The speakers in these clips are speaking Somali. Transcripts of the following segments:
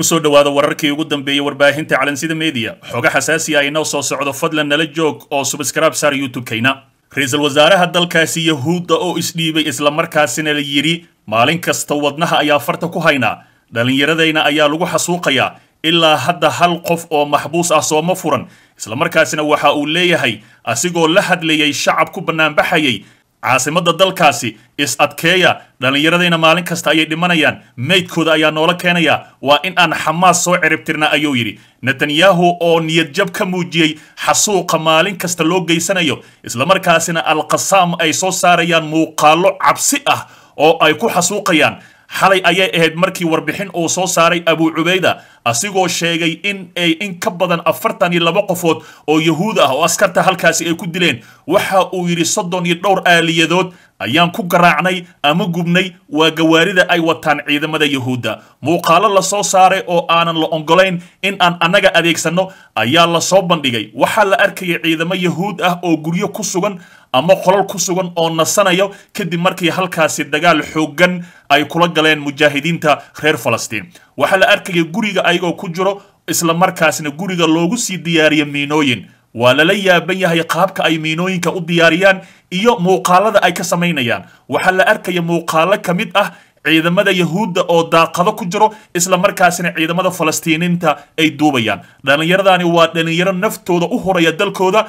kusoo dhowaada wararkii ugu dambeeyey warbaahinta calansida media xoga xasaasi ah soo socdo fadlan nala joog oo subscribe saar youtube ra-iisul wasaaraha dalkaasi yahuudda oo isdhiibay islamarkaasina la yidhi maalin kasta wadnaha ayaa farta ku haynaa dhallinyaradayna ayaa lagu xasuuqayaa ilaa hadda hal qof oo maxbuus ah sooma furan islamarkaasina waxa uu leeyahay asigoo la hadlayay shacab ku bannaanbaxayay caasimada dalkaasi is-adkeeya dhallinyaradayna maalin kasta ayay dhimanayaan meydkooda ayaa noola keenaya waa in aan xamaas soo ciribtirna ayuu yidhi netanyahu oo niyadjab ka muujiyey xasuuqa maalin kasta loo geysanayo islamarkaasina alkasaam ay soo saarayaan muuqaallo cabsi ah oo ay ku xasuuqayaan xalay ayay ahayd markii warbixin uu soo saaray abu cubayda asigoo sheegay in ay in ka badan afartan iyo laba qofood oo yahuud ah oo askarta halkaasi ay ku dileen waxa uu yidhi soddon iyo dhowr aaliyadood ayaan ku garaacnay ama gubnay waa gawaarida ay wataan ciidamada yahuudda muuqaalo la soo saaray oo aanan la ongolayn in aan annaga adeegsanno ayaa la soo bandhigay waxaa la arkayay ciidamo yahuud ah oo guryo ku sugan ama qolal ku sugan oo nasanayo kadib markii halkaasi dagaal xooggan ay kula galeen mujaahidiinta reer falastiin waxaa la arkaya guriga ayagoo ku jiro isla markaasna guriga loogu sii diyaariya miinooyin waa lala yaaban yahay qaabka ay miinooyinka u diyaariyaan iyo muuqaalada ay ka samaynayaan waxaa la arkaya muuqaalo ka mid ah ciidamada yahuudda oo daaqado ku jiro isla markaasina ciidamada falastiiniinta ay duubayaan dhallinyaradaani waa dhallinyaro naftooda u horaya dalkooda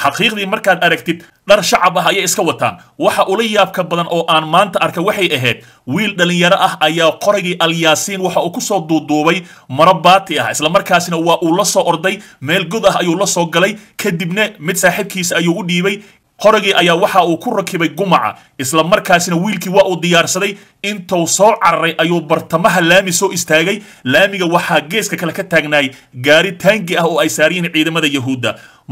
xaqiiqdii markaad aragtid dhar shacab ah ayay iska wataan waxa ula yaabka badan oo aan maanta arka waxay ahayd wiil dhallinyaro ah ayaa qoragii alyaasiin waxa uu kusoo duuduubay maro baati ah isla markaasina waa uu la soo orday meel god ah ayuu la soo galay kadibna mid saaxiibkiisa ayuu u dhiibay qoragii ayaa waxa uu ku rakibay gumaca isla markaasina wiilkii waa uu diyaarsaday intuu soo cararay ayuu bartamaha laami soo istaagay laamiga waxaa geeska kale ka taagnaay gaari taangi ah oo ay saaryihiin ciidamada yahuudda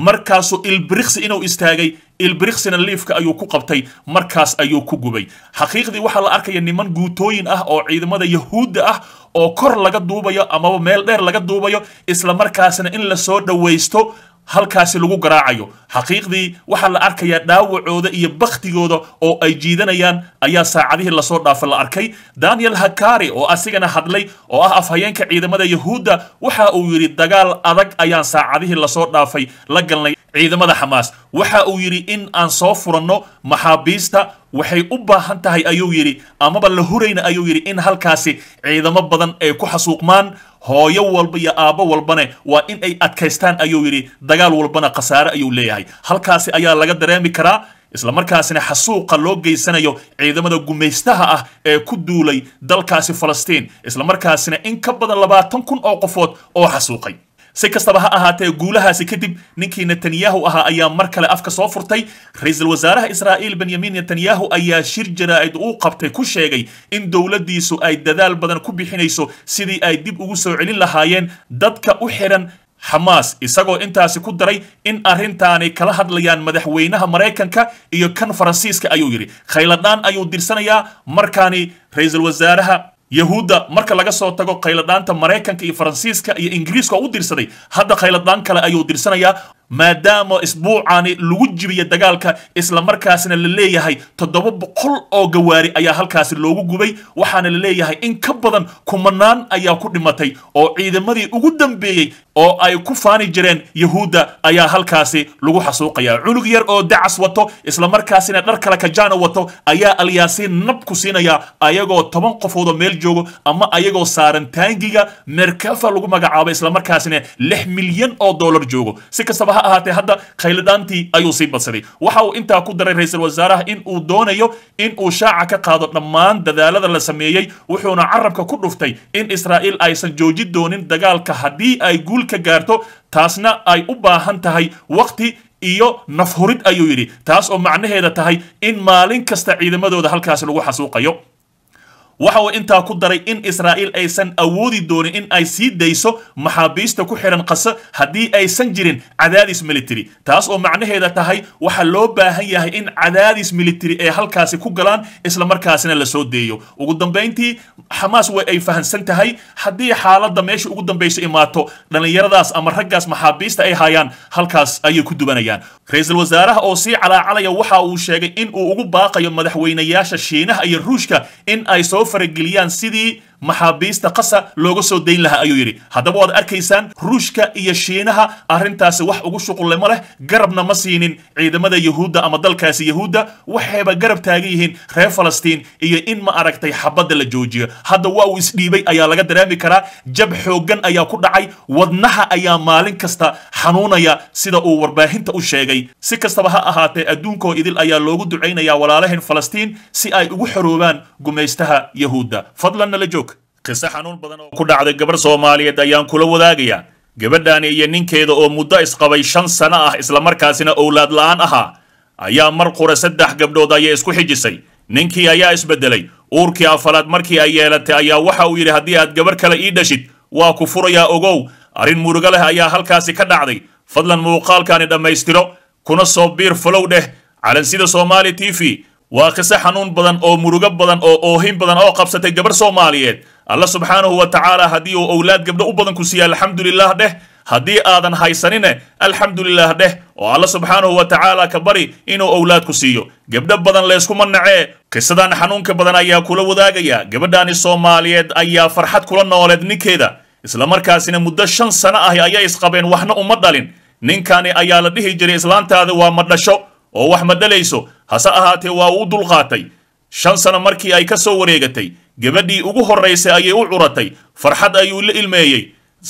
markaasuu ilbiriksi inuu istaagay ilbiriksina liifka ayuu ku qabtay markaas ayuu ku gubay xaqiiqdii waxaa la arkaya niman guutooyin ah oo ciidamada yahuudda ah oo kor laga duubayo amaba meel dheer laga duubayo isla markaasna in la soo dhawaysto halkaasi lagu garaacayo xaqiiqdii waxaa la arkayaa dhaawacooda iyo bakhtigooda oo ay jiidanayaan ayaa saacadihii lasoo dhaafa la arkay daniel hakari oo asigana hadlay oo ah afhayeenka ciidamada yahuudda waxa uu yidhi dagaal adag ayaan saacadihii lasoo dhaafay la galnay ciidamada xamaas waxa uu yidhi in aan soo furanno maxaabiista waxay u baahan tahay ayuu yidhi amaba la hurayna ayuu yidhi in halkaasi ciidamo badan ay ku xasuuqmaan hooyo walba iyo aabbo walbane waa in ay adkaystaan ayuu yidhi dagaal walbana khasaare ayuu leeyahay halkaasi ayaa laga dareemi karaa islamarkaasina xasuuqa loo geysanayo ciidamada gumaystaha ah ee ku duulay dalkaasi falastiin islamarkaasina in ka badan labaatan kun oo qofood oo xasuuqay si kastaba ha ahaatee guulahaasi kadib ninkii netanyahu ahaa ayaa mar kale afka soo furtay ra-iisul wasaaraha israa'iil benyamin netanyahu ayaa shir jaraa'id uu qabtay ku sheegay in dowladdiisu ay dadaal badan ku bixinayso sidii ay dib ugu soo celin lahaayeen dadka u xidhan xamaas isagoo intaasi ku daray in arrintaanay kala hadlayaan madaxweynaha maraykanka iyo kan faransiiska ayuu yidhi khayladhaan ayuu dirsanayaa markaani ra-iisul wasaaraha yahuudda marka laga soo tago khayladhaanta maraykanka iyo faransiiska iyo ingiriiska oo u dirsaday hadda khayladhaan kale ayuu dirsanayaa maadaama isbuucaani lagu jibiyay dagaalka isla markaasna la leeyahay toddoba boqol oo gawaari ayaa halkaasi loogu gubay waxaana la leeyahay in ka badan kumanaan ayaa ku dhimatay oo ciidamadii ugu dambeeyey oo ay ku faani jireen yahuudda ayaa halkaasi lagu xasuuqayaa cunug yar oo dacas wato isla markaasina dhar kale kajaana wato ayaa alyaasiin nab ku siinaya ayagoo toban qofoodoo meel joogo ama ayagoo saaran taangiga merkafa lagu magacaabo isla markaasina lix milyan oo dollar joogo si kastaba ha ahaatee hadda khaylidaantii ayuu sii badsaday waxa uu intaa ku daray ra-iisul wasaaraha in uu doonayo in uu shaaca ka qaado dhammaan dadaalada la sameeyey wuxuuna carabka ku dhuftay in israa'iil aysan jooji doonin dagaalka haddii ay guul ka gaarto taasna ay u baahan tahay waqti iyo nafhurid ayuu yidhi taas oo macnaheeda tahay in maalin kasta ciidamadooda halkaasi lagu xasuuqayo waxa uu intaa ku daray in israa'iil aysan awoodi doonin in ay sii dayso maxaabiista ku xidhan qase haddii aysan jirin cadaadis military taas oo macnaheeda tahay waxaa loo baahan yahay in cadaadis militari ee halkaasi ku galaan isla islamarkaasina lasoo deeyo ugu dambayntii xamaas way ay fahamsan tahay haddii xaaladda meesha ugu dambayso imaato dhallinyaradaas ama raggaas maxaabiista ay hayaan halkaas ayay ku duwanayaan ra-iisul wasaaraha oo sii calaacalaya waxa uu sheegay in uu ugu baaqayo madaxweynayaasha shiinaha iyo ruushka in ay soo farageliyaan sidii maxaabiista qasa looga soo dayn lahaa ayuu yidhi haddaba waad arkaysaan ruushka iyo shiinaha arrintaasi wax ugu shuqulle ma leh garabna ma siinin ciidamada yahuudda ama dalkaasi yahuudda waxayba garab taagan yihiin reer falastiin iyo in ma aragtay xabadda la joojiyo hadda waa uu isdhiibay ayaa laga dareemi karaa jab xooggan ayaa ku dhacay wadnaha ayaa maalin kasta xanuunaya sida uu warbaahinta u sheegay si kastaba ha ahaatee adduunkoo idil ayaa loogu ducaynayaa walaalahan falastiin si ay ugu xoroobaan gumaystaha yahuudda fadlan nala joog qiso xanuun badan oo ku dhacday gabarh soomaaliyeed ayaan kula wadaagayaa gabadhaani iyo ninkeeda oo muddo isqabay shan sano ah islamarkaasina owlaad la'aan ahaa ayaa mar qura saddex gabdhood ayay isku xijisay ninkii ayaa isbeddelay uurkii afalaad markii ay yeelatay ayaa waxa uu yidhi haddii aad gabarh kale ii dhashid waa ku furayaa ogow arrin murugo leh ayaa halkaasi ka dhacday fadlan muuqaalkaani dhammaystiro kuna soo biir falow dheh calansida soomaali t v waa qiso xanuun badan oo murugo badan oo oohin badan oo qabsatay gabarh soomaaliyeed alla subxaanahu wa tacaala haddii uu owlaad gabdho u badan ku siiya alxamdulilah dheh haddii aadan haysanine alxamdulilah dheh oo alla subxaanahu wa tacaala ka bari inuu owlaad ku siiyo gebdho badan layskuma nacee qisadan xanuunka badan ayaa kula wadaagaya gabadhaani soomaaliyeed ayaa farxad kula nooleed ninkeeda islamarkaasina muddo shan sano ahi ayay isqabeen waxna uma dhalin ninkani ayaa la dhihi jiray islaantaada waa madhasho oo wax ma dhalayso hase ahaatee waa uu dulqaatay shan sano markii ay ka soo wareegatay gabadhii ugu horraysay ayay u curatay farxad ayuu la ilmeeyey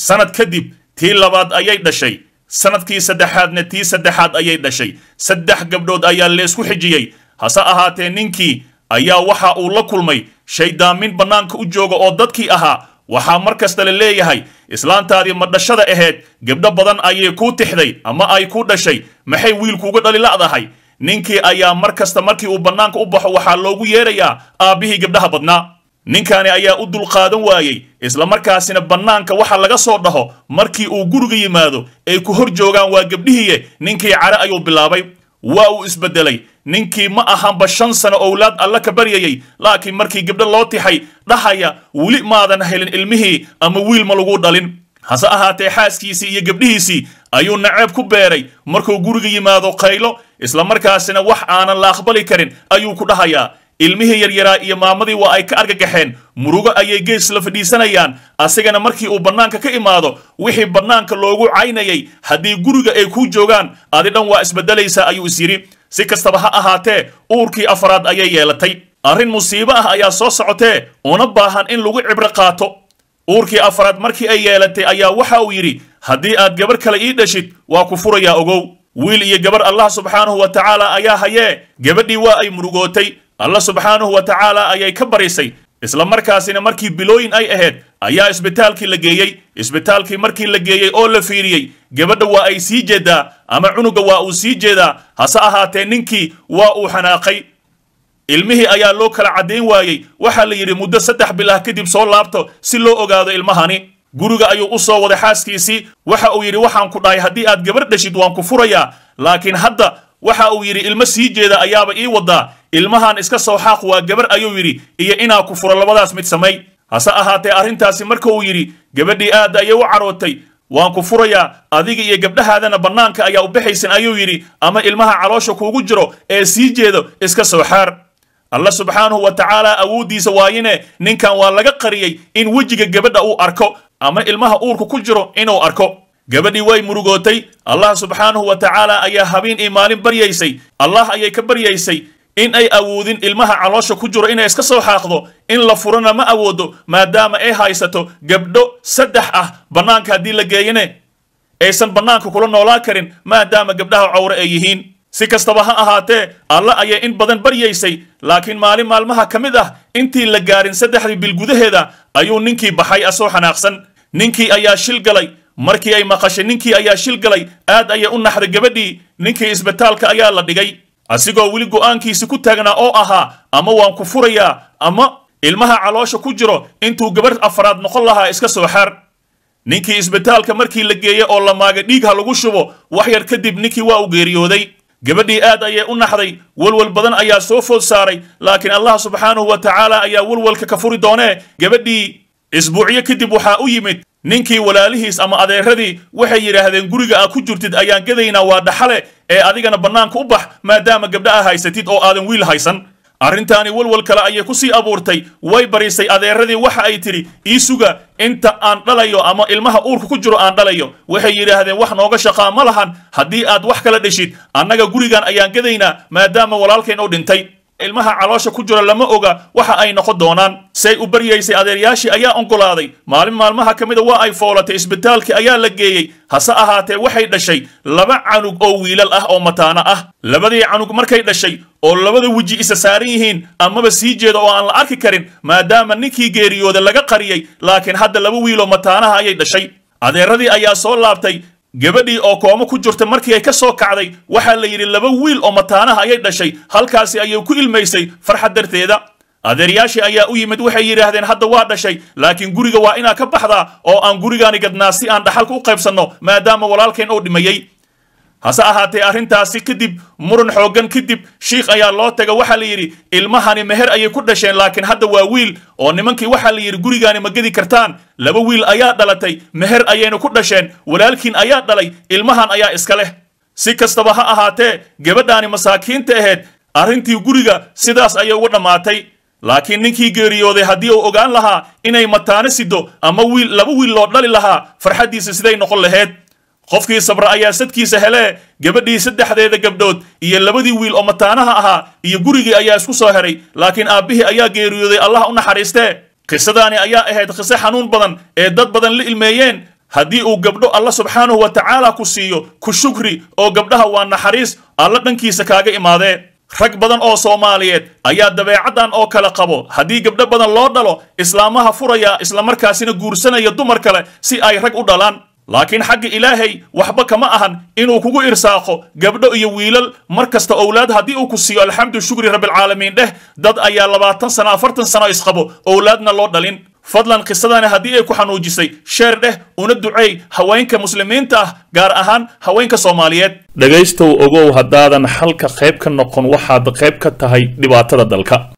sanad kadib tii labaad ayay dhashay sanadkii saddexaadna tii saddexaad ayay dhashay saddex gabdhood ayaa leesku xijiyey hase ahaatee ninkii ayaa waxa uu la kulmay shaydaamin bannaanka u jooga oo dadkii ahaa waxaa mar kasta la leeyahay islaantaadii ma dhashada ahayd gabdho badan ayay kuu tixday ama ay kuu dhashay maxay wiilkuuga dhalila'dahay ninkii ayaa mar kasta markii uu bannaanka u baxo waxaa loogu yeerayaa aabbihii gabdhaha badnaa ninkani ayaa u dulqaadan waayey islamarkaasina bannaanka waxa laga soo dhaho markii uu guriga yimaado ay ku hor joogaan waa gabdhihiiye ninkii care ayuu bilaabay waa uu isbeddelay ninkii ma ahanba shan sano owlaad alla ka baryayey laakiin markii gabdho loo tixay dhahaya weli maadan helin ilmihii ama wiil ma lagu dhalin hase ahaatee xaaskiisii iyo gabdhihiisii ayuu naceeb ku beeray markuu guriga yimaado qaylo islamarkaasina wax aanan la aqbali karin ayuu ku dhahayaa ilmihii yaryaraa iyo maamadii waa ay ka argagaxeen murugo ayay gees la fadhiisanayaan asigana markii uu bannaanka ka imaado wixii bannaanka loogu caynayay haddii guriga ay kuu joogaan adi dhan waa isbeddelaysaa ayuu is yidhi si kastaba ha ahaatee uurkii afraad ayay yeelatay arrin musiibo ah ayaa soo socotee una baahan in lagu cibro qaato uurkii afraad markii ay yeelatay ayaa waxa uu yidhi haddii aad gabar kale ii dheshid waa ku furayaa ogow wiil iyo gabar allah subxaanahu wa tacaala ayaa hayee gabadhii waa ay murugootay alla subxaanahu wa tacaala ayay ka barisay isla markaasina markii bilooyin ay ahayd ayaa isbitaalkii la geeyey isbitaalkii markii la geeyey oo la fiiriyey gabadha waa ay sii jeedaa ama cunugga waa uu sii jeedaa hase ahaatee ninkii waa uu xanaaqay ilmihii ayaa loo kala caddayn waayey waxaa la yidhi muddo saddex bil ah kadib soo laabto si loo ogaado ilmahani guriga ayuu u soo waday xaaskiisii waxa uu yidhi waxaan ku dhahay haddii aad gabadh dheshid waan ku furayaa laakiin hadda waxa uu yidhi ilmo sii jeeda ayaaba ii waddaa ilmahan iska soo xaaq waa gabar ayuu yidhi iyo inaa ku furo labadaas mid samay hase ahaatee arrintaasi marka uu yidhi gabadhii aad ayay u cadhootay waan ku furayaa adiga iyo gabdhahaadana bannaanka ayaa u baxaysan ayuu yidhi ama ilmaha caloosha kuugu jiro ee sii jeedo iska soo xaar alla subxaanahu wa tacaalaa awooddiisa waayine ninkan waa laga qariyey in wejiga gabadha uu arko ama ilmaha uurka ku jiro inuu arko gabadhii way murugootay allah subxaanahu wa tacaalaa ayaa habeen io maalin baryaysay allah ayay ka baryaysay in ay awoodin ilmaha caloosha ku jiro inay iska soo xaaqdo in la furana ma awoodo maadaama ay haysato gabdho saddex ah bannaanka haddii la geeyane aysan bannaanka kula noolaa karin maadaama gabdhaha cawre ay yihiin si kastaba ha ahaatee alla ayay in badan baryaysay laakiin maalin maalmaha ka mid ah intii la gaarin saddexdii bil gudaheeda ayuu ninkii baxay asoo xanaaqsan ninkii ayaa shil galay markii ay maqashay ninkii ayaa shil galay aad ayay u naxday gabadhii ninkii isbitaalka ayaa la dhigay asigoo weli go'aankiisi ku taagnaa oo ahaa ama waan ku furayaa ama ilmaha caloosha ku jiro intuu gabadh afraad noqon lahaa iska soo xar ninkii isbitaalka markii la geeye oo la maaga dhiig ha lagu shubo wax yar kadib ninkii waa u geeriyooday gabadhii aad ayay u naxday welwel badan ayaa soo food saaray laakiin allah subxaanahu wa tacaala ayaa welwelka ka furi doonee gabadhii isbuucyo kadib waxaa u yimid ninkii walaalihiis ama adeerradii waxay yidhaahdeen guriga aad ku jirtid ayaan gadaynaa waa dhaxale ee adigana bannaanka u bax maadaama gabdha a ah haysatid oo aadan wiil haysan arrintaani walwal kale ayay ku sii abuurtay way barisay adeeradii waxa ay tidhi ii suga inta aan dhalayo ama ilmaha uurka ku jiro aan dhalayo waxay yidhaahdeen wax nooga shaqaa ma lahan haddii aad wax kala dheshid annaga gurigan ayaan gadaynaa maadaama walaalkeen u dhintay ilmaha caloosha ku jira lama oga waxa ay noqon doonaan say u baryaysay adeeryaashii ayaa oggolaaday maalin maalmaha ka mida waa ay foolatay isbitaalkii ayaa la geeyey hase ahaatee waxay dhashay laba canug oo wiilal ah oo mataano ah labadii canug markay dhashay oo labada weji isa saaran yihiin amaba sii jeeda oo aan la arki karin maadaama ninkii geeriyooda laga qariyey laakiin hadda laba wiiloo mataanaha ayay dhashay adeeradii ayaa soo laabtay gabadhii oo koomo ku jirta markii ay ka soo kacday waxaa la yidhi laba wiil oo mataanaha ayay dhashay halkaasi ayay ku ilmaysay farxad darteeda adeeryaashii ayaa u yimid waxay yidhaahdeen hadda waa dhashay laakiin guriga waa inaa ka baxdaa oo aan gurigaani gadnaa si aan dhaxalka u qaybsanno maadaama walaalkeen uu dhimayey hase ahaatee arrintaasi kadib muran xooggan kadib shiikh ayaa loo taga waxaa la yidhi ilmahani meher ayay ku dhasheen laakiin hadda waa wiil oo nimankii waxaa la yidhi gurigaani ma gedi kartaan laba wiil ayaa dhalatay meher ayayna ku dhasheen walaalkiin ayaa dhalay ilmahan ayaa iska leh si kastaba ha ahaatee gabadhaani masaakiinta ahayd arrintii guriga sidaas ayay ugu dhammaatay laakiin ninkii geeriyooday haddii uu ogaan lahaa inay mataano sido ama wiil laba wiil loo dhali lahaa farxaddiisa siday noqon lahayd qofkii sabra ayaa sadkiisa helee gabadhii saddexdeeda gabdhood iyo labadii wiil oo mataanaha ahaa iyo gurigii ayaa isku soo heray laakiin aabbihii ayaa geeriyooday allah u naxariistee qisadaani ayaa ahayd qise xanuun badan ee dad badan la ilmeeyeen haddii uu gabdho alla subxaanahu wa tacaala ku siiyo ku shukri oo gabdhaha waa naxariis alla dhankiisa kaaga imaadee rag badan oo soomaaliyeed ayaa dabeecaddan oo kale qabo haddii gabdho badan loo dhalo islaamaha furaya islamarkaasina guursanaya dumar kale si ay rag u dhalaan laakiin xagga ilaahay waxba kama ahan inuu kugu irsaaqo gabdho iyo wiilal mar kasta owlaad haddii uu ku siiyo alxamdu shukri rabbilcaalamiin dheh dad ayaa labaatan sano afartan sano isqabo owlaadna loo dhalin fadlan qisadani haddii ay ku xanuujisay sheer dheh una duceey haweenka muslimiinta ah gaar ahaan haweenka soomaaliyeed dhegaystow ogow haddaadan xalka qayb ka noqon waxaad qayb ka tahay dhibaatada dalka